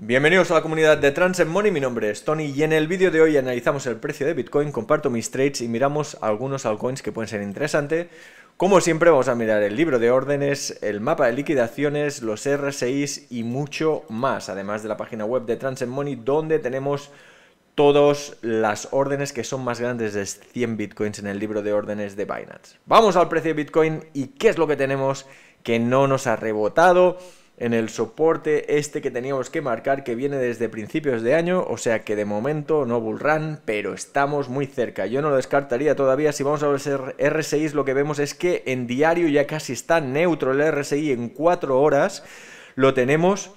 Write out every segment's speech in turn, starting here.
Bienvenidos a la comunidad de Transit Money, mi nombre es Tony y en el vídeo de hoy analizamos el precio de Bitcoin, comparto mis trades y miramos algunos altcoins que pueden ser interesantes. Como siempre vamos a mirar el libro de órdenes, el mapa de liquidaciones, los RSIs y mucho más, además de la página web de Transit Money donde tenemos todas las órdenes que son más grandes de 100 bitcoins en el libro de órdenes de Binance. Vamos al precio de Bitcoin y qué es lo que tenemos que no nos ha rebotado en el soporte este que teníamos que marcar que viene desde principios de año, o sea que de momento no bull pero estamos muy cerca. Yo no lo descartaría todavía, si vamos a ver r lo que vemos es que en diario ya casi está neutro el RSI en 4 horas, lo tenemos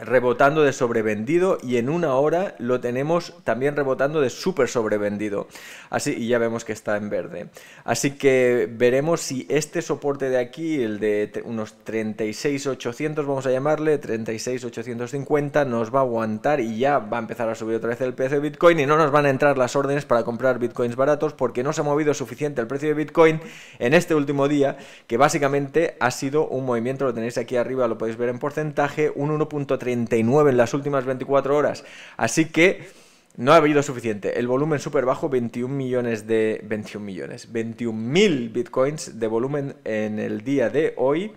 rebotando de sobrevendido y en una hora lo tenemos también rebotando de súper sobrevendido. Así, y ya vemos que está en verde. Así que veremos si este soporte de aquí, el de unos 36,800, vamos a llamarle, 36,850, nos va a aguantar y ya va a empezar a subir otra vez el precio de Bitcoin y no nos van a entrar las órdenes para comprar Bitcoins baratos porque no se ha movido suficiente el precio de Bitcoin en este último día, que básicamente ha sido un movimiento, lo tenéis aquí arriba, lo podéis ver en porcentaje, un 1.3 39 en las últimas 24 horas. Así que no ha habido suficiente. El volumen súper bajo, 21 millones de... 21 millones. 21.000 bitcoins de volumen en el día de hoy.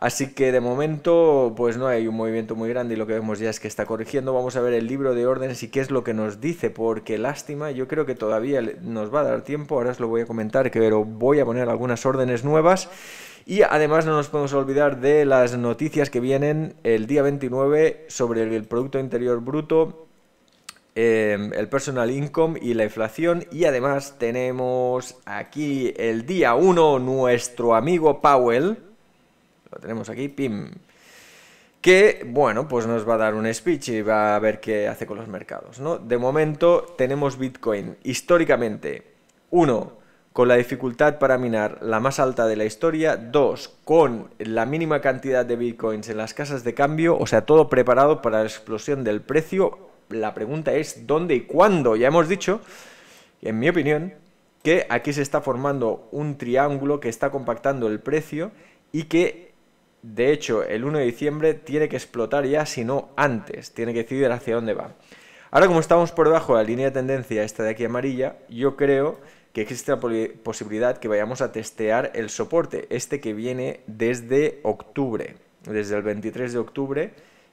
Así que de momento, pues no hay un movimiento muy grande y lo que vemos ya es que está corrigiendo. Vamos a ver el libro de órdenes y qué es lo que nos dice, porque lástima, yo creo que todavía nos va a dar tiempo. Ahora os lo voy a comentar, pero voy a poner algunas órdenes nuevas. Y además no nos podemos olvidar de las noticias que vienen el día 29 sobre el Producto Interior Bruto em, el personal income y la inflación. Y además tenemos aquí el día 1 nuestro amigo Powell. Lo tenemos aquí, pim. Que, bueno, pues nos va a dar un speech y va a ver qué hace con los mercados, ¿no? De momento tenemos Bitcoin históricamente, 1, con la dificultad para minar la más alta de la historia, ...dos, con la mínima cantidad de bitcoins en las casas de cambio, o sea, todo preparado para la explosión del precio. La pregunta es dónde y cuándo. Ya hemos dicho, en mi opinión, que aquí se está formando un triángulo que está compactando el precio y que de hecho el 1 de diciembre tiene que explotar ya, si no antes, tiene que decidir hacia dónde va. Ahora como estamos por debajo de la línea de tendencia, esta de aquí amarilla, yo creo que existe la posibilidad que vayamos a testear el soporte, este que viene desde octubre, desde el 23 de octubre.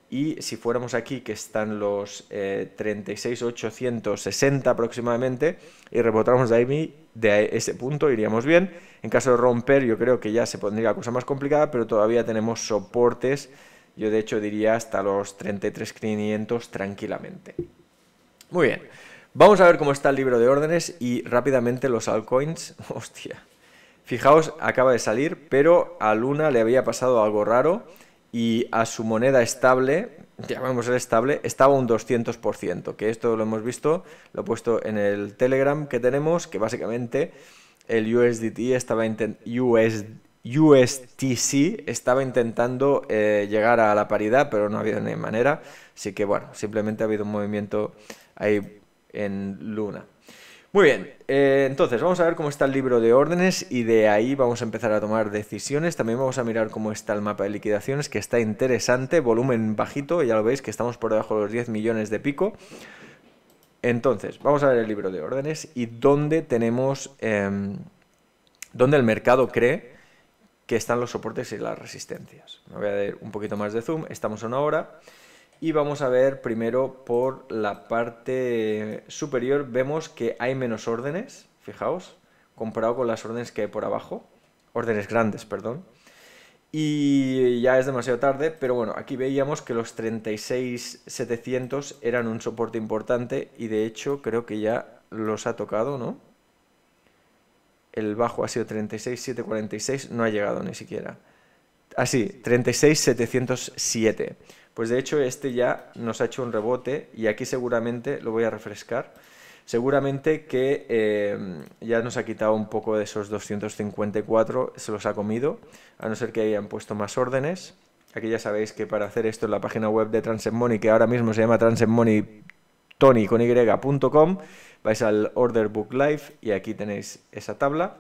Y si fuéramos aquí, que están los eh, 36.860 aproximadamente, y rebotamos de ahí, de ese punto iríamos bien. En caso de romper, yo creo que ya se pondría la cosa más complicada, pero todavía tenemos soportes, yo de hecho diría hasta los 33.500 tranquilamente. Muy bien. Vamos a ver cómo está el libro de órdenes y rápidamente los altcoins. Hostia. Fijaos, acaba de salir, pero a Luna le había pasado algo raro y a su moneda estable, llamamos el estable, estaba un 200%, que esto lo hemos visto, lo he puesto en el Telegram que tenemos, que básicamente el USDT estaba US USTC estaba intentando eh, llegar a la paridad, pero no ha habido ni manera. Así que bueno, simplemente ha habido un movimiento ahí en Luna. Muy bien, eh, entonces vamos a ver cómo está el libro de órdenes y de ahí vamos a empezar a tomar decisiones. También vamos a mirar cómo está el mapa de liquidaciones, que está interesante, volumen bajito, ya lo veis que estamos por debajo de los 10 millones de pico. Entonces, vamos a ver el libro de órdenes y dónde tenemos, em, dónde el mercado cree que están los soportes y las resistencias. Me voy a dar un poquito más de zoom, estamos a una hora. Y vamos a ver primero por la parte superior, vemos que hay menos órdenes, fijaos, comparado con las órdenes que hay por abajo, órdenes grandes, perdón. Y ya es demasiado tarde, pero bueno, aquí veíamos que los 36700 eran un soporte importante y de hecho creo que ya los ha tocado, ¿no? El bajo ha sido 36746, no ha llegado ni siquiera. Así, ah, sí, 36707. Pues de hecho este ya nos ha hecho un rebote y aquí seguramente, lo voy a refrescar, seguramente que em, ya nos ha quitado un poco de esos 254, se los ha comido, a no ser que hayan puesto más órdenes. Aquí ya sabéis que para hacer esto en la página web de Transend Money, que ahora mismo se llama transcendmoneytony.com, vais al Order Book Live y aquí tenéis esa tabla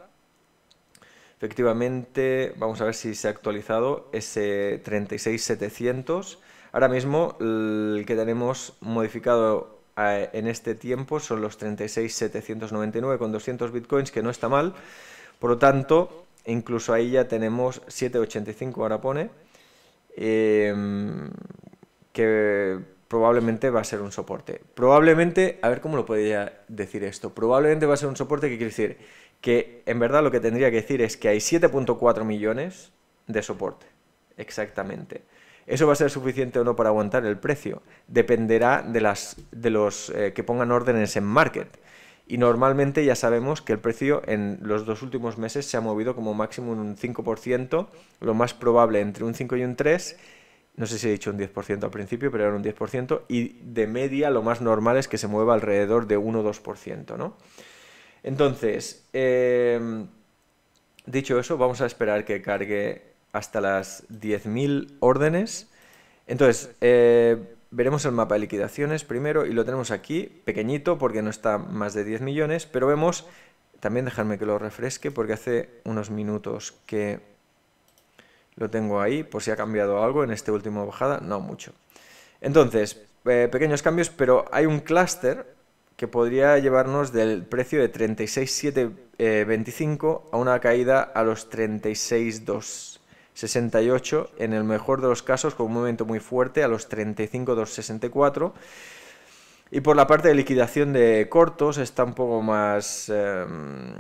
efectivamente, vamos a ver si se ha actualizado ese 36700 Ahora mismo el que tenemos modificado eh, en este tiempo son los 36.799 con 200 bitcoins, que no está mal. Por lo tanto, incluso ahí ya tenemos 7.85 ahora pone, em, que probablemente va a ser un soporte. Probablemente, a ver cómo lo podría decir esto, probablemente va a ser un soporte que quiere decir que en verdad lo que tendría que decir es que hay 7.4 millones de soporte, exactamente. ¿Eso va a ser suficiente o no para aguantar el precio? Dependerá de, los eh, que pongan órdenes en market. Y normalmente ya sabemos que el precio en los dos últimos meses se ha movido como máximo un 5%, lo más probable entre un 5 y un 3%, no sé si he dicho un 10% al principio, pero era un 10%, y de media lo más normal es que se mueva alrededor de 1 o 2%, ¿no? Entonces, eh, dicho eso, vamos a esperar que cargue hasta las 10.000 órdenes. Entonces, eh, veremos el mapa de liquidaciones primero y lo tenemos aquí, pequeñito porque no está más de 10 millones, pero vemos, también dejadme que lo refresque porque hace unos minutos que lo tengo ahí, por si ha cambiado algo en este último bajada, no mucho. Entonces, eh, pequeños cambios, pero hay un clúster que podría llevarnos del precio de 36.725 eh, a una caída a los 36.2 68, en el mejor de los casos con un movimiento muy fuerte a los 35,264. Y por la parte de liquidación de cortos está un poco más em,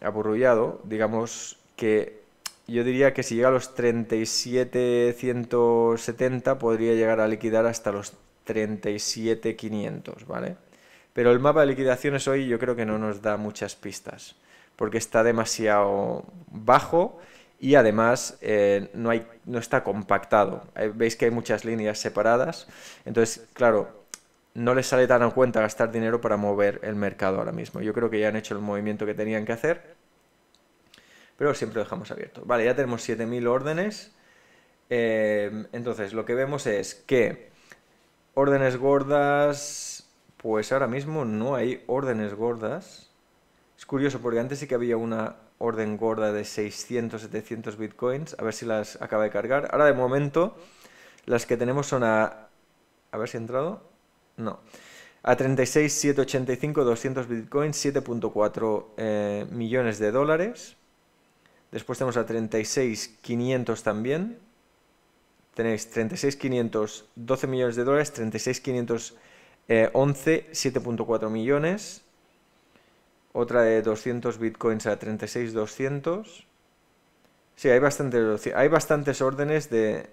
aburrullado, digamos que yo diría que si llega a los 37,170 podría llegar a liquidar hasta los 37,500, ¿vale? Pero el mapa de liquidaciones hoy yo creo que no nos da muchas pistas, porque está demasiado bajo y además eh, no, hay, no está compactado. Eh, veis que hay muchas líneas separadas, entonces, claro, no les sale tan a cuenta gastar dinero para mover el mercado ahora mismo. Yo creo que ya han hecho el movimiento que tenían que hacer, pero siempre lo dejamos abierto. Vale, ya tenemos 7.000 órdenes. Eh, entonces, lo que vemos es que órdenes gordas, pues ahora mismo no hay órdenes gordas. Es curioso porque antes sí que había una orden gorda de 600, 700 bitcoins, a ver si las acaba de cargar. Ahora de momento las que tenemos son a... A ver si he entrado. No. A 36, 785, 200 bitcoins, 7.4 eh, millones de dólares. Después tenemos a 36, 500 también. Tenéis 36, 500, 12 millones de dólares, 36, 500, 11, 7.4 millones otra de 200 bitcoins a 36,200. Sí, hay, bastantes órdenes de,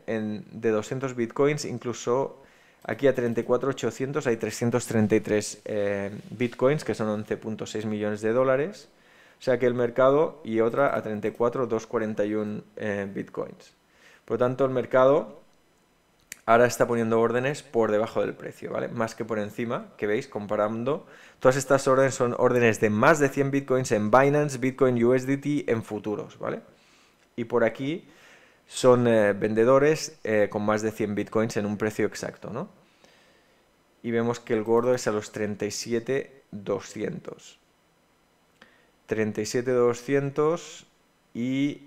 200 bitcoins, incluso aquí a 34,800 hay 333 eh, bitcoins, que son 11.6 millones de dólares. O sea que el mercado y otra a 34,241 eh, bitcoins. Por lo tanto, el mercado ahora está poniendo órdenes por debajo del precio, ¿vale? Más que por encima, que veis, comparando. Todas estas órdenes son órdenes de más de 100 bitcoins en Binance, Bitcoin USDT, en futuros, ¿vale? Y por aquí son eh, vendedores eh, con más de 100 bitcoins en un precio exacto, ¿no? Y vemos que el gordo es a los 37,200. 37,200 y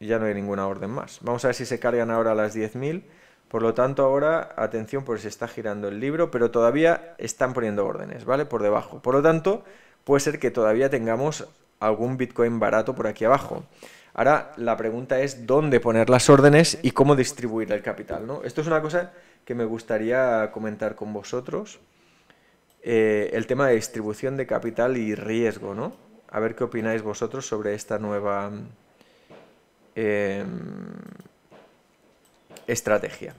ya no hay ninguna orden más. Vamos a ver si se cargan ahora las 10.000. Por lo tanto, ahora, atención, porque se está girando el libro, pero todavía están poniendo órdenes, ¿vale? Por debajo. Por lo tanto, puede ser que todavía tengamos algún Bitcoin barato por aquí abajo. Ahora, la pregunta es dónde poner las órdenes y cómo distribuir el capital, ¿no? Esto es una cosa que me gustaría comentar con vosotros. Eh, el tema de distribución de capital y riesgo, ¿no? A ver qué opináis vosotros sobre esta nueva... Em, estrategia.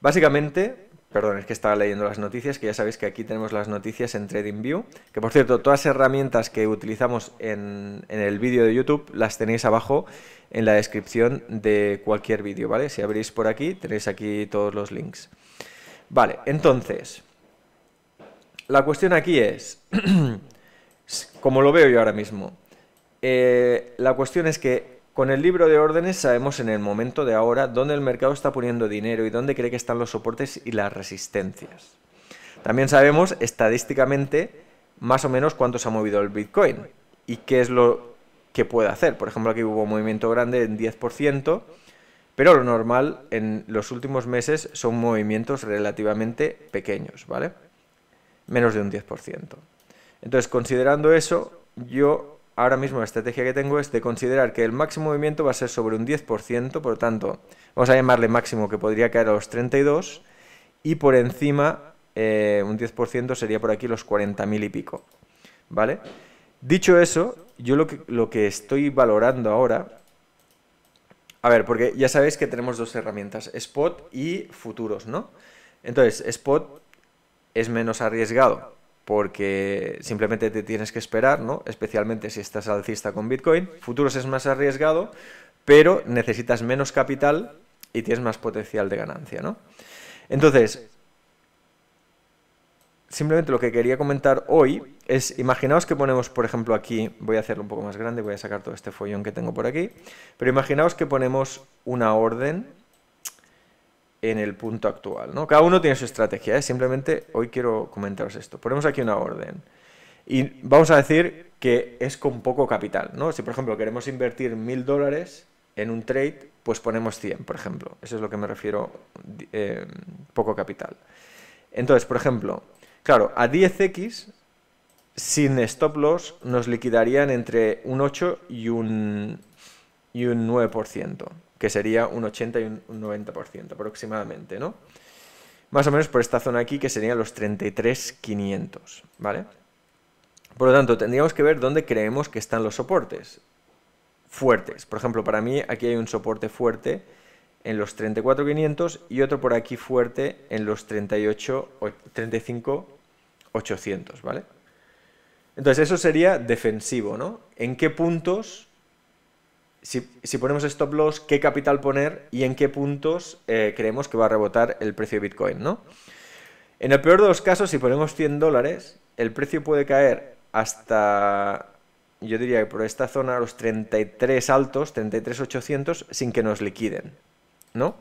Básicamente, perdón, es que estaba leyendo las noticias, que ya sabéis que aquí tenemos las noticias en TradingView, que por cierto, todas las herramientas que utilizamos en, el vídeo de YouTube las tenéis abajo en la descripción de cualquier vídeo, ¿vale? Si abrís por aquí, tenéis aquí todos los links. Vale, entonces, la cuestión aquí es, como lo veo yo ahora mismo, eh, la cuestión es que con el libro de órdenes sabemos en el momento de ahora dónde el mercado está poniendo dinero y dónde cree que están los soportes y las resistencias. También sabemos estadísticamente más o menos cuánto se ha movido el Bitcoin y qué es lo que puede hacer. Por ejemplo, aquí hubo un movimiento grande en 10%, pero lo normal en los últimos meses son movimientos relativamente pequeños, ¿vale? Menos de un 10%. Entonces, considerando eso, yo ahora mismo la estrategia que tengo es de considerar que el máximo movimiento va a ser sobre un 10%, por lo tanto, vamos a llamarle máximo que podría caer a los 32 y por encima eh, un 10% sería por aquí los 40.000 y pico, ¿vale? Dicho eso, yo lo que, lo que estoy valorando ahora... A ver, porque ya sabéis que tenemos dos herramientas, spot y futuros, ¿no? Entonces, spot es menos arriesgado porque simplemente te tienes que esperar, ¿no? especialmente si estás alcista con Bitcoin. Futuros es más arriesgado, pero necesitas menos capital y tienes más potencial de ganancia. ¿no? Entonces, simplemente lo que quería comentar hoy es, imaginaos que ponemos, por ejemplo, aquí, voy a hacerlo un poco más grande, voy a sacar todo este follón que tengo por aquí, pero imaginaos que ponemos una orden en el punto actual. ¿no? Cada uno tiene su estrategia, ¿eh? simplemente hoy quiero comentaros esto. Ponemos aquí una orden y vamos a decir que es con poco capital. ¿no? Si por ejemplo queremos invertir mil dólares en un trade, pues ponemos 100, por ejemplo. Eso es lo que me refiero eh, poco capital. Entonces, por ejemplo, claro, a 10x sin stop loss nos liquidarían entre un 8 y un, y un 9% que sería un 80 y un 90% aproximadamente, ¿no? Más o menos por esta zona aquí, que serían los 33,500, ¿vale? Por lo tanto, tendríamos que ver dónde creemos que están los soportes fuertes. Por ejemplo, para mí aquí hay un soporte fuerte en los 34,500 y otro por aquí fuerte en los 38, 35,800, ¿vale? Entonces eso sería defensivo, ¿no? ¿En qué puntos si, ponemos stop loss, qué capital poner y en qué puntos eh, creemos que va a rebotar el precio de Bitcoin, ¿no? En el peor de los casos, si ponemos 100 dólares, el precio puede caer hasta, yo diría que por esta zona, los 33 altos, 33,800, sin que nos liquiden, ¿no?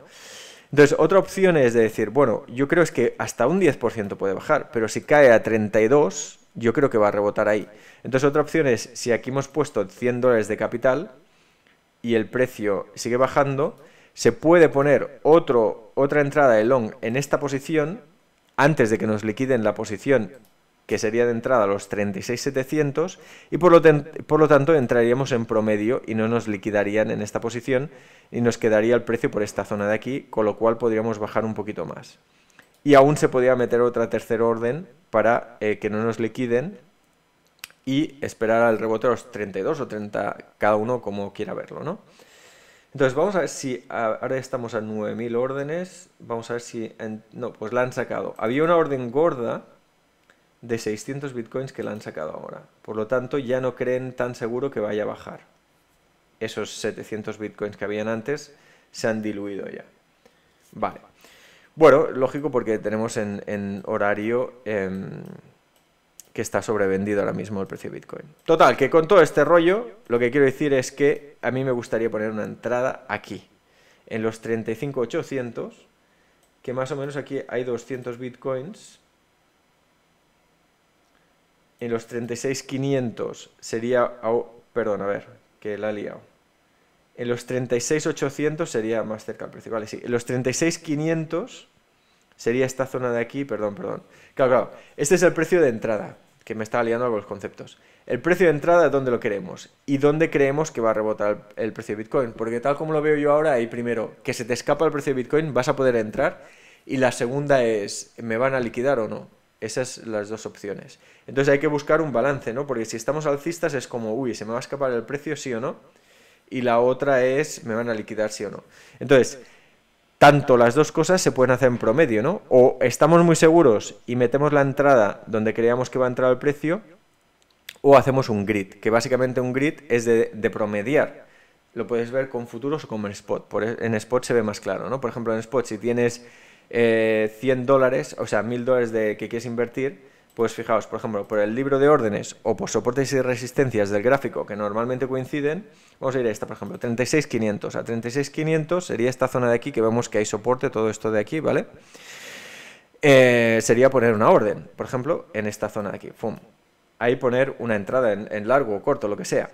Entonces, otra opción es decir, bueno, yo creo que hasta un 10% puede bajar, pero si cae a 32, yo creo que va a rebotar ahí. Entonces, otra opción es, si aquí hemos puesto 100 dólares de capital, y el precio sigue bajando, se puede poner otro, otra entrada de long en esta posición antes de que nos liquiden la posición que sería de entrada los 36,700 y por lo, tanto entraríamos en promedio y no nos liquidarían en esta posición y nos quedaría el precio por esta zona de aquí, con lo cual podríamos bajar un poquito más. Y aún se podría meter otra tercera orden para eh, que no nos liquiden y esperar al rebote a los 32 o 30, cada uno como quiera verlo, ¿no? Entonces vamos a ver si ahora estamos a 9.000 órdenes, vamos a ver si... no, pues la han sacado. Había una orden gorda de 600 bitcoins que la han sacado ahora. Por lo tanto, ya no creen tan seguro que vaya a bajar. Esos 700 bitcoins que habían antes se han diluido ya. Vale. Bueno, lógico porque tenemos en, horario... Em, que está sobrevendido ahora mismo el precio de Bitcoin. Total, que con todo este rollo, lo que quiero decir es que a mí me gustaría poner una entrada aquí, en los 35,800, que más o menos aquí hay 200 Bitcoins. En los 36,500 sería... perdón, a ver, que la he liado. En los 36,800 sería más cerca al precio. Vale, sí. En los 36,500 sería esta zona de aquí, perdón, perdón. Claro, claro. Este es el precio de entrada que me estaba liando con los conceptos. El precio de entrada es donde lo queremos y dónde creemos que va a rebotar el, el, precio de Bitcoin. Porque tal como lo veo yo ahora, hay primero que se te escapa el precio de Bitcoin, vas a poder entrar. Y la segunda es, ¿me van a liquidar o no? Esas son las dos opciones. Entonces hay que buscar un balance, ¿no? Porque si estamos alcistas es como, uy, ¿se me va a escapar el precio, sí o no? Y la otra es, ¿me van a liquidar, sí o no? Entonces tanto las dos cosas se pueden hacer en promedio, ¿no? O estamos muy seguros y metemos la entrada donde creíamos que va a entrar el precio, o hacemos un grid, que básicamente un grid es de, promediar. Lo puedes ver con futuros o con spot. E, en spot se ve más claro, ¿no? Por ejemplo, en spot, si tienes 100 eh, dólares, o sea, 1000 dólares de, que quieres invertir, pues fijaos, por ejemplo, por el libro de órdenes o por soportes y resistencias del gráfico que normalmente coinciden, vamos a ir a esta, por ejemplo, 36500. A 36500 sería esta zona de aquí que vemos que hay soporte, todo esto de aquí, ¿vale? Eh, sería poner una orden, por ejemplo, en esta zona de aquí, ¡fum! Ahí poner una entrada en, largo o corto, lo que sea.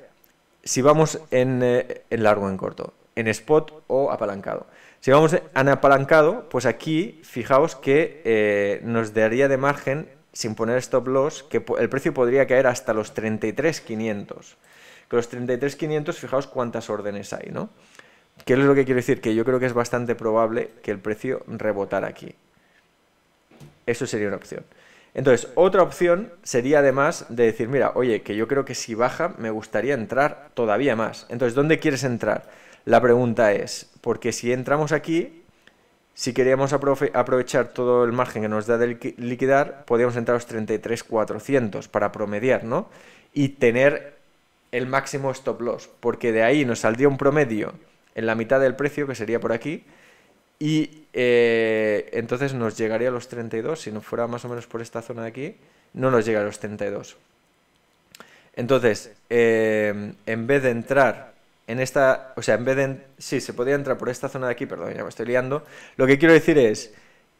Si vamos eh, en, largo o en corto, en spot o apalancado. Si vamos en apalancado, pues aquí fijaos que eh, nos daría de margen sin poner stop loss, que el precio podría caer hasta los 33.500. Que los 33.500, fijaos cuántas órdenes hay, ¿no? ¿Qué es lo que quiero decir? Que yo creo que es bastante probable que el precio rebotara aquí. Eso sería una opción. Entonces, otra opción sería además de decir, mira, oye, que yo creo que si baja me gustaría entrar todavía más. Entonces, ¿dónde quieres entrar? La pregunta es, porque si entramos aquí, si queríamos aprovechar todo el margen que nos da de liquidar, podíamos entrar a los 33,400 para promediar, ¿no? Y tener el máximo stop loss, porque de ahí nos saldría un promedio en la mitad del precio, que sería por aquí, y eh, entonces nos llegaría a los 32, si no fuera más o menos por esta zona de aquí, no nos llega a los 32. Entonces, eh, en vez de entrar en esta, o sea, en vez de, sí, se podría entrar por esta zona de aquí, perdón, ya me estoy liando, lo que quiero decir es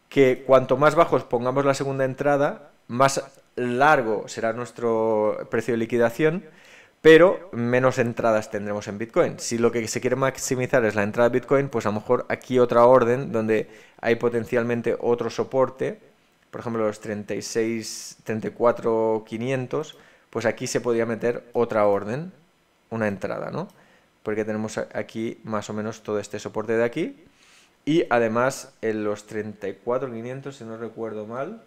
que cuanto más bajos pongamos la segunda entrada, más largo será nuestro precio de liquidación, pero menos entradas tendremos en Bitcoin. Si lo que se quiere maximizar es la entrada de Bitcoin, pues a lo mejor aquí otra orden donde hay potencialmente otro soporte, por ejemplo los 36, 34, 500, pues aquí se podría meter otra orden, una entrada, ¿no? porque tenemos aquí más o menos todo este soporte de aquí. Y además en los 34.500, si no recuerdo mal,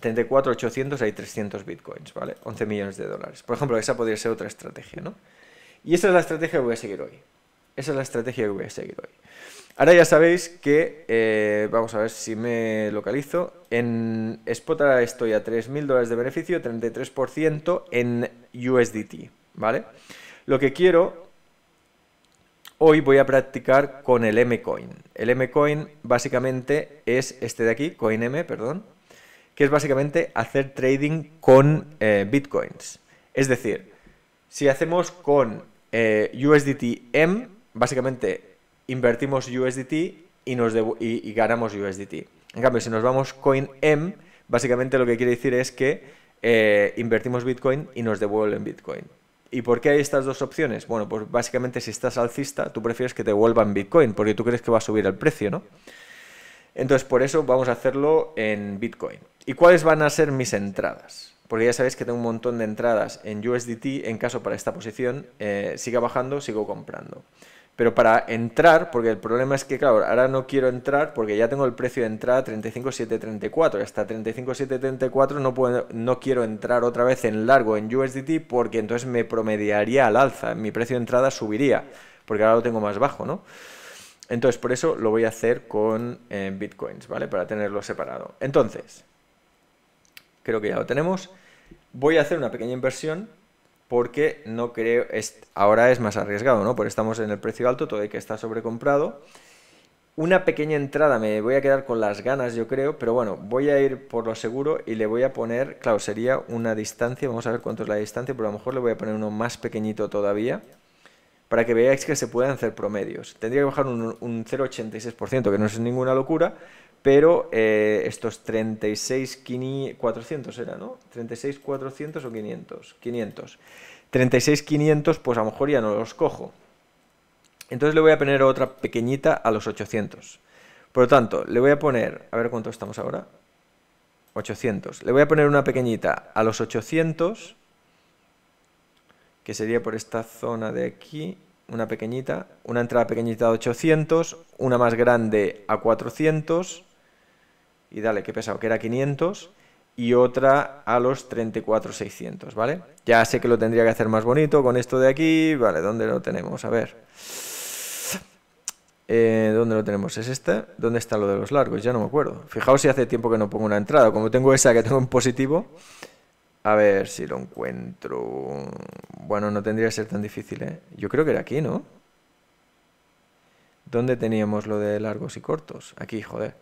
34.800 hay 300 bitcoins, ¿vale? 11 millones de dólares. Por ejemplo, esa podría ser otra estrategia, ¿no? Y esa es la estrategia que voy a seguir hoy. Esa es la estrategia que voy a seguir hoy. Ahora ya sabéis que, eh, vamos a ver si me localizo, en Spot estoy a 3.000 dólares de beneficio, 33% en USDT, ¿vale? vale lo que quiero, hoy voy a practicar con el Mcoin. El Mcoin básicamente es este de aquí, CoinM, perdón, que es básicamente hacer trading con eh, bitcoins. Es decir, si hacemos con eh, USDT M, básicamente invertimos USDT y, ganamos USDT. En cambio, si nos vamos coin M, básicamente lo que quiere decir es que eh, invertimos Bitcoin y nos devuelven Bitcoin. ¿Y por qué hay estas dos opciones? Bueno, pues básicamente si estás alcista, tú prefieres que te vuelvan Bitcoin, porque tú crees que va a subir el precio, ¿no? Entonces, por eso vamos a hacerlo en Bitcoin. ¿Y cuáles van a ser mis entradas? Porque ya sabéis que tengo un montón de entradas en USDT, en caso para esta posición, eh, siga bajando, sigo comprando. Pero para entrar, porque el problema es que, claro, ahora no quiero entrar porque ya tengo el precio de entrada 35.734. Hasta 35.734 no, puedo, no quiero entrar otra vez en largo en USDT porque entonces me promediaría al alza. Mi precio de entrada subiría porque ahora lo tengo más bajo, ¿no? Entonces, por eso lo voy a hacer con eh, bitcoins, ¿vale? Para tenerlo separado. Entonces, creo que ya lo tenemos. Voy a hacer una pequeña inversión porque no creo, es, ahora es más arriesgado, ¿no? Porque estamos en el precio alto, todo hay que estar sobrecomprado. Una pequeña entrada, me voy a quedar con las ganas, yo creo, pero bueno, voy a ir por lo seguro y le voy a poner, claro, sería una distancia, vamos a ver cuánto es la distancia, pero a lo mejor le voy a poner uno más pequeñito todavía, para que veáis que se pueden hacer promedios. Tendría que bajar un, un 0,86%, que no es ninguna locura, pero eh, estos 36 400 era, ¿no? 36 400 o 500, 500. 36 500 pues a lo mejor ya no los cojo. Entonces le voy a poner otra pequeñita a los 800. Por lo tanto, le voy a poner, a ver cuánto estamos ahora. 800. Le voy a poner una pequeñita a los 800 que sería por esta zona de aquí, una pequeñita, una entrada pequeñita a 800, una más grande a 400, y dale, qué pesado, que era 500 y otra a los 34,600, ¿vale? Ya sé que lo tendría que hacer más bonito con esto de aquí, vale, ¿dónde lo tenemos? A ver. Eh, ¿Dónde lo tenemos? ¿Es este? ¿Dónde está lo de los largos? Ya no me acuerdo. Fijaos si hace tiempo que no pongo una entrada. Como tengo esa que tengo en positivo, a ver si lo encuentro. Bueno, no tendría que ser tan difícil, ¿eh? Yo creo que era aquí, ¿no? ¿Dónde teníamos lo de largos y cortos? Aquí, joder.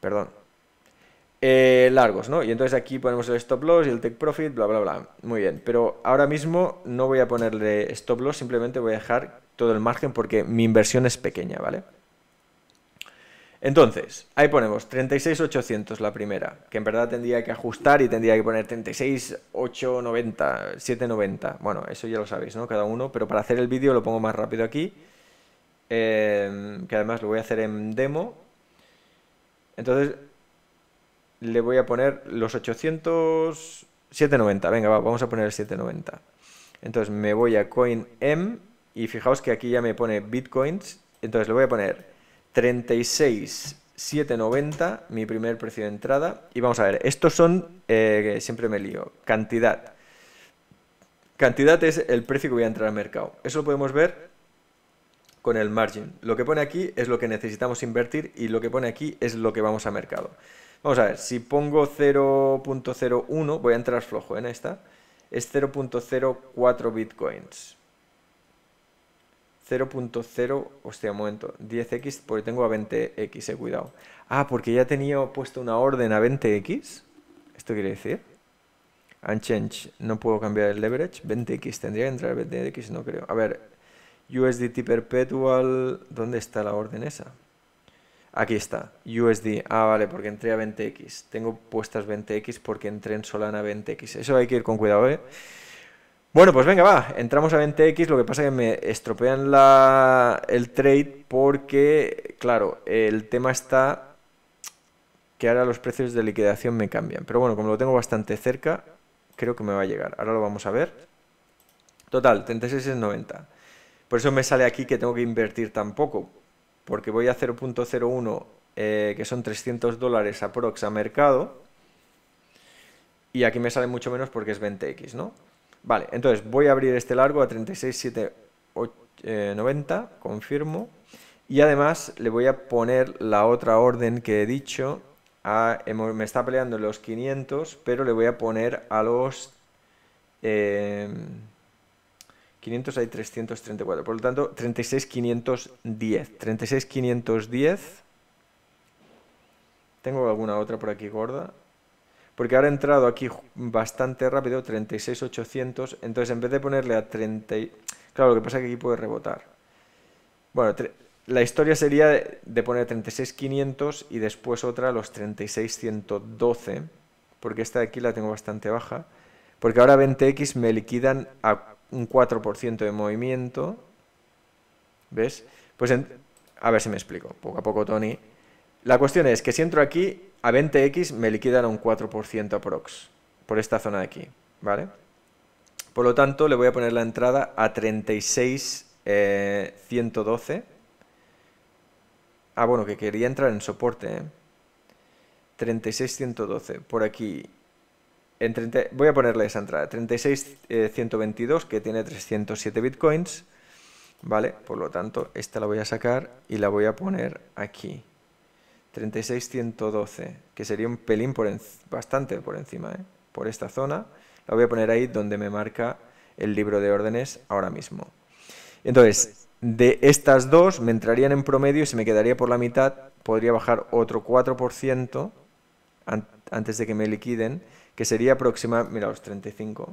Perdón. Eh, largos, ¿no? Y entonces aquí ponemos el stop loss y el take profit, bla, bla, bla. Muy bien, pero ahora mismo no voy a ponerle stop loss, simplemente voy a dejar todo el margen porque mi inversión es pequeña, ¿vale? Entonces, ahí ponemos 36.800 la primera, que en verdad tendría que ajustar y tendría que poner 36.890, 7.90. Bueno, eso ya lo sabéis, ¿no? Cada uno, pero para hacer el vídeo lo pongo más rápido aquí, eh, que además lo voy a hacer en demo. Entonces, le voy a poner los 800... 790, venga, vamos a poner el 790. Entonces me voy a CoinM y fijaos que aquí ya me pone Bitcoins. Entonces le voy a poner 36,790, mi primer precio de entrada. Y vamos a ver, estos son, eh, siempre me lío, cantidad. Cantidad es el precio que voy a entrar al mercado. Eso lo podemos ver con el margin. Lo que pone aquí es lo que necesitamos invertir y lo que pone aquí es lo que vamos a mercado. Vamos a ver, si pongo 0.01, voy a entrar flojo ¿eh? en esta, es 0.04 bitcoins. 0.0, hostia, un momento, 10x, porque tengo a 20x, he eh, cuidado. Ah, porque ya tenía puesto una orden a 20x. ¿Esto quiere decir? Unchange, no puedo cambiar el leverage. 20x, tendría que entrar 20x, no creo. A ver, USDT perpetual, ¿dónde está la orden esa? Aquí está, USD. Ah, vale, porque entré a 20X. Tengo puestas 20X porque entré en Solana 20X. Eso hay que ir con cuidado, ¿eh? Bueno, pues venga, va. Entramos a 20X. Lo que pasa es que me estropean la... el trade porque, claro, el tema está que ahora los precios de liquidación me cambian. Pero bueno, como lo tengo bastante cerca, creo que me va a llegar. Ahora lo vamos a ver. Total, 36 es 90. Por eso me sale aquí que tengo que invertir tan poco, porque voy a 0.01, eh, que son 300 dólares aprox a mercado, y aquí me sale mucho menos porque es 20x, ¿no? Vale, entonces voy a abrir este largo a 36,790, eh, confirmo, y además le voy a poner la otra orden que he dicho, me está peleando los 500, pero le voy a poner a los... Eh, 500 hay 334. Por lo tanto, 36,510. 36,510. Tengo alguna otra por aquí gorda. Porque ahora he entrado aquí bastante rápido, 36,800. Entonces, en vez de ponerle a 30... Claro, lo que pasa es que aquí puede rebotar. Bueno, la historia sería de poner 36,500 y después otra los 36,112. Porque esta de aquí la tengo bastante baja. Porque ahora 20X me liquidan a un 4% de movimiento. ¿Ves? Pues a ver si me explico, poco a poco Tony. La cuestión es que si entro aquí, a 20x me liquidan un 4% aprox, por esta zona de aquí, ¿vale? Por lo tanto, le voy a poner la entrada a 36, 112. Eh, ah, bueno, que quería entrar en soporte, ¿eh? por aquí voy a ponerle esa entrada, 36122 eh, que tiene 307 bitcoins, ¿vale? Por lo tanto, esta la voy a sacar y la voy a poner aquí. 36112, que sería un pelín por bastante por encima, ¿eh? por esta zona. La voy a poner ahí donde me marca el libro de órdenes ahora mismo. Entonces, de estas dos me entrarían en promedio y se me quedaría por la mitad, podría bajar otro 4% antes de que me liquiden que sería aproxima, mira, los 35.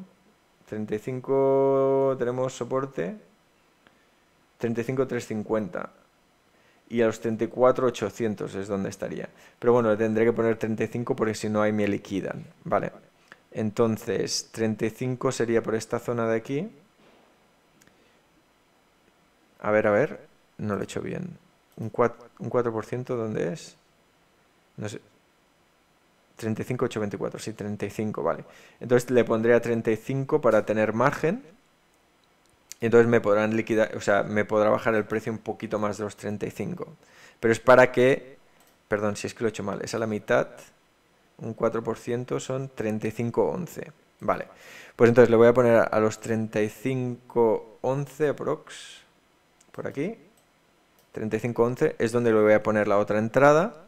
35 tenemos soporte, 35 350 y a los 34 800 es donde estaría. Pero bueno, le tendré que poner 35 porque si no ahí me liquidan, ¿vale? Entonces, 35 sería por esta zona de aquí. A ver, a ver, no lo he hecho bien. ¿Un 4%, un 4 dónde es? No sé, 35, 8, 24, sí, 35, vale. Entonces le pondré a 35 para tener margen. entonces me podrán liquidar, o sea, me podrá bajar el precio un poquito más de los 35. Pero es para que, perdón, si es que lo he hecho mal, es a la mitad, un 4% son 35.11. Vale, pues entonces le voy a poner a los 35.11 aprox, por aquí. 35.11 es donde le voy a poner la otra entrada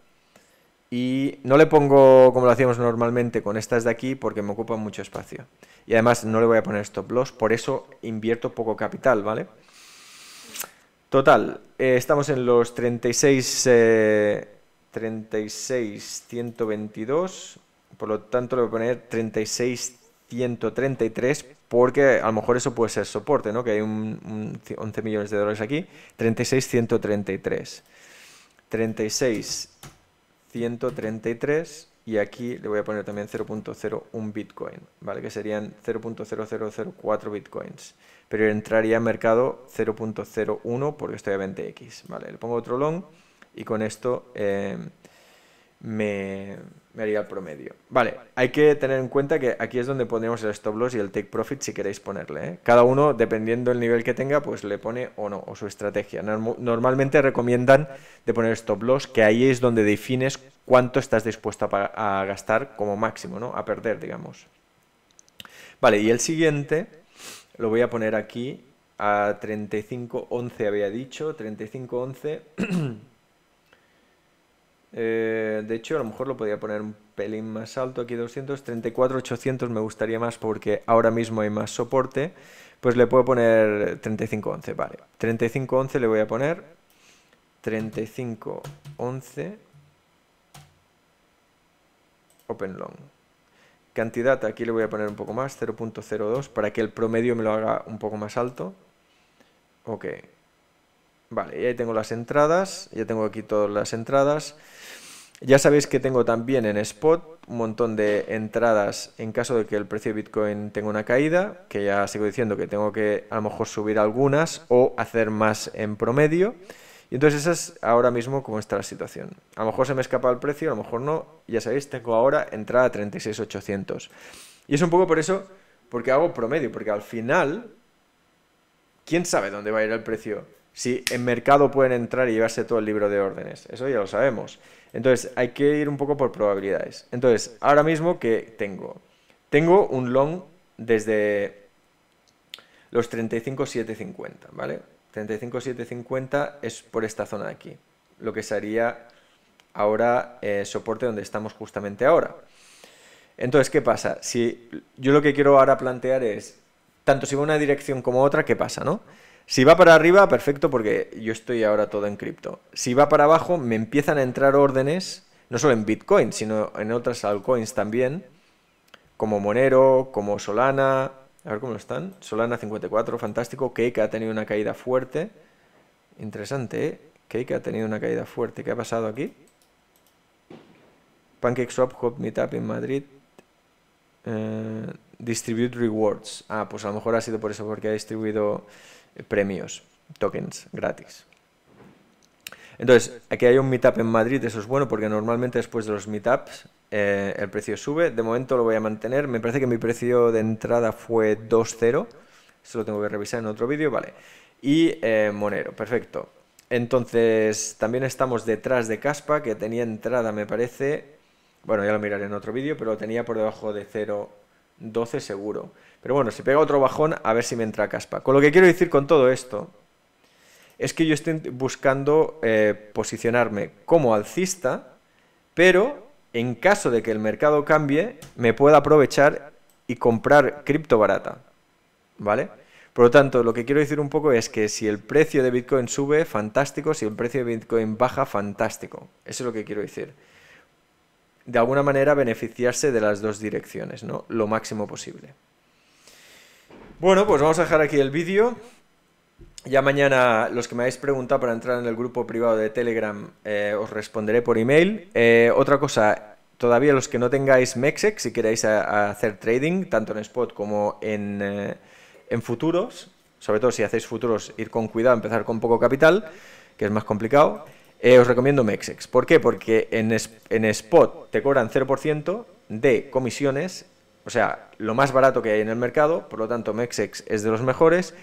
y no le pongo como lo hacíamos normalmente con estas de aquí porque me ocupa mucho espacio. Y además no le voy a poner stop loss, por eso invierto poco capital, ¿vale? Total, eh, estamos en los 36, 36, eh, por lo tanto le voy a poner 36, porque a lo mejor eso puede ser soporte, ¿no? Que hay un, 11 millones de dólares aquí, 36, 133. 36, 133 y aquí le voy a poner también 0.01 Bitcoin, ¿vale? Que serían 0.0004 Bitcoins. Pero entraría en mercado 0.01 porque estoy a 20x, ¿vale? Le pongo otro long y con esto... Eh, me, haría el promedio. Vale, hay que tener en cuenta que aquí es donde ponemos el stop loss y el take profit si queréis ponerle. ¿eh? Cada uno, dependiendo del nivel que tenga, pues le pone o no, o su estrategia. Normalmente recomiendan de poner stop loss, que ahí es donde defines cuánto estás dispuesto a, gastar como máximo, ¿no? A perder, digamos. Vale, y el siguiente lo voy a poner aquí a 35.11 había dicho, 35.11. eh, eh, de hecho, a lo mejor lo podría poner un pelín más alto aquí, 200, 34, 800 me gustaría más porque ahora mismo hay más soporte. Pues le puedo poner 11 vale. 11 le voy a poner. 11 Open long. Cantidad, aquí le voy a poner un poco más, 0.02, para que el promedio me lo haga un poco más alto. Ok. Vale, y ahí tengo las entradas, ya tengo aquí todas las entradas. Ya sabéis que tengo también en spot un montón de entradas en caso de que el precio de Bitcoin tenga una caída, que ya sigo diciendo que tengo que a lo mejor subir algunas o hacer más en promedio. Y entonces esa es ahora mismo como está la situación. A lo mejor se me escapa el precio, a lo mejor no. Ya sabéis, tengo ahora entrada a 36.800. Y es un poco por eso, porque hago promedio, porque al final, ¿quién sabe dónde va a ir el precio? si en mercado pueden entrar y llevarse todo el libro de órdenes. Eso ya lo sabemos. Entonces, hay que ir un poco por probabilidades. Entonces, ahora mismo que tengo, tengo un long desde los 35.750, ¿vale? 35.750 es por esta zona de aquí, lo que sería ahora eh, soporte donde estamos justamente ahora. Entonces, ¿qué pasa? Si yo lo que quiero ahora plantear es, tanto si va una dirección como otra, ¿qué pasa, no? Si va para arriba, perfecto, porque yo estoy ahora todo en cripto. Si va para abajo, me empiezan a entrar órdenes, no solo en Bitcoin, sino en otras altcoins también, como Monero, como Solana, a ver cómo están. Solana 54, fantástico. Cake ha tenido una caída fuerte. Interesante, ¿eh? Cake ha tenido una caída fuerte. ¿Qué ha pasado aquí? Pancake Swap Hop Meetup en Madrid. Eh, distribute Rewards. Ah, pues a lo mejor ha sido por eso, porque ha distribuido eh, premios, tokens gratis. Entonces, aquí hay un meetup en Madrid, eso es bueno porque normalmente después de los meetups eh, el precio sube. De momento lo voy a mantener. Me parece que mi precio de entrada fue 2.0. Eso lo tengo que revisar en otro vídeo, vale. Y eh, Monero, perfecto. Entonces, también estamos detrás de Caspa, que tenía entrada, me parece. Bueno, ya lo miraré en otro vídeo, pero tenía por debajo de 0.12 seguro. Pero bueno, si pega otro bajón, a ver si me entra caspa. Con lo que quiero decir con todo esto es que yo estoy buscando eh, posicionarme como alcista, pero en caso de que el mercado cambie, me pueda aprovechar y comprar cripto barata. ¿Vale? Por lo tanto, lo que quiero decir un poco es que si el precio de Bitcoin sube, fantástico, si el precio de Bitcoin baja, fantástico. Eso es lo que quiero decir. De alguna manera beneficiarse de las dos direcciones, ¿no? Lo máximo posible. Bueno, pues vamos a dejar aquí el vídeo. Ya mañana, los que me habéis preguntado para entrar en el grupo privado de Telegram, eh, os responderé por email. Eh, otra cosa, todavía los que no tengáis Mexex, si queréis hacer trading, tanto en spot como eh, en, futuros, sobre todo si hacéis futuros, ir con cuidado, empezar con poco capital, que es más complicado, os recomiendo Mexex. ¿Por qué? Porque en, en spot te cobran 0% de comisiones o sea, lo más barato que hay en el mercado, por lo tanto MEXEX es de los mejores.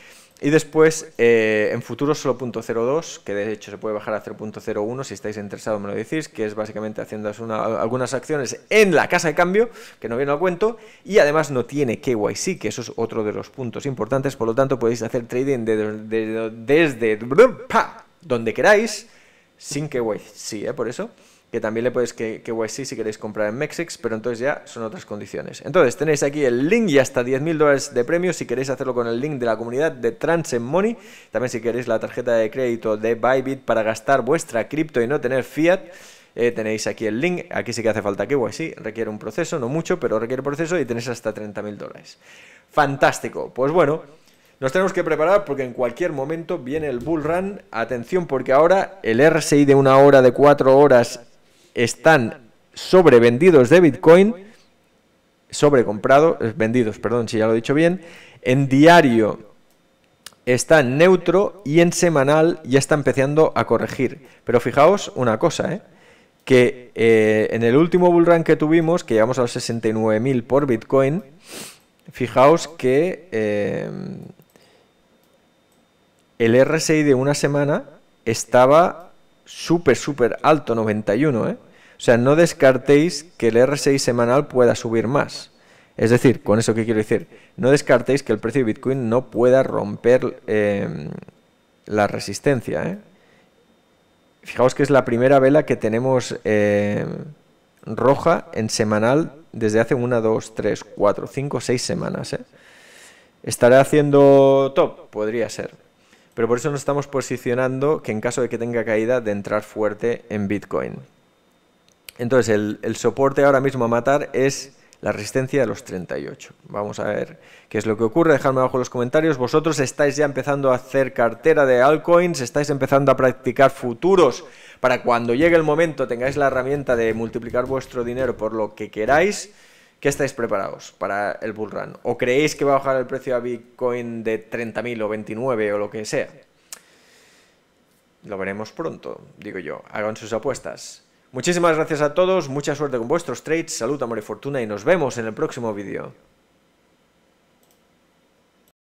Y después eh, en futuro solo .02, que de hecho se puede bajar a 0.01, si estáis interesados me lo decís, que es básicamente haciendo algunas acciones en la casa de cambio, que no viene al cuento, y además no tiene KYC, que eso es otro de los puntos importantes, por lo tanto podéis hacer trading desde donde queráis, sin KYC, ¿eh? por eso que también le podéis que, que YC si queréis comprar en Mexix, pero entonces ya son otras condiciones. Entonces tenéis aquí el link y hasta 10.000 dólares de premio si queréis hacerlo con el link de la comunidad de Transen Money. También si queréis la tarjeta de crédito de Bybit para gastar vuestra cripto y no tener fiat. Eh, tenéis aquí el link, aquí sí que hace falta que sí requiere un proceso, no mucho, pero requiere proceso y tenéis hasta 30.000 dólares. Fantástico, pues bueno, nos tenemos que preparar porque en cualquier momento viene el bull run, atención porque ahora el RSI de una hora, de cuatro horas están sobrevendidos de Bitcoin, sobrecomprados, eh, vendidos, perdón, si ya lo he dicho bien, en diario está neutro y en semanal ya está empezando a corregir. Pero fijaos una cosa, ¿eh? que eh, en el último bull que tuvimos, que llegamos a los 69.000 por Bitcoin, fijaos que el RSI de una semana estaba súper, súper alto, 91, ¿eh? O sea, no descartéis que el R6 semanal pueda subir más. Es decir, con eso que quiero decir, no descartéis que el precio de Bitcoin no pueda romper em, la resistencia. ¿eh? Fijaos que es la primera vela que tenemos em, roja en semanal desde hace 1, 2, 3, 4, 5, 6 semanas. ¿eh? Estaré haciendo top? Podría ser pero por eso nos estamos posicionando que en caso de que tenga caída de entrar fuerte en Bitcoin. Entonces el, soporte ahora mismo a matar es la resistencia de los 38. Vamos a ver qué es lo que ocurre. Dejadme abajo en los comentarios. Vosotros estáis ya empezando a hacer cartera de altcoins, estáis empezando a practicar futuros para cuando llegue el momento tengáis la herramienta de multiplicar vuestro dinero por lo que queráis. ¿Qué estáis preparados para el bull run? ¿O creéis que va a bajar el precio a Bitcoin de 30.000 o 29 o lo que sea? Lo veremos pronto, digo yo. Hagan sus apuestas. Muchísimas gracias a todos, mucha suerte con vuestros trades, salud, amor y fortuna y nos vemos en el próximo vídeo.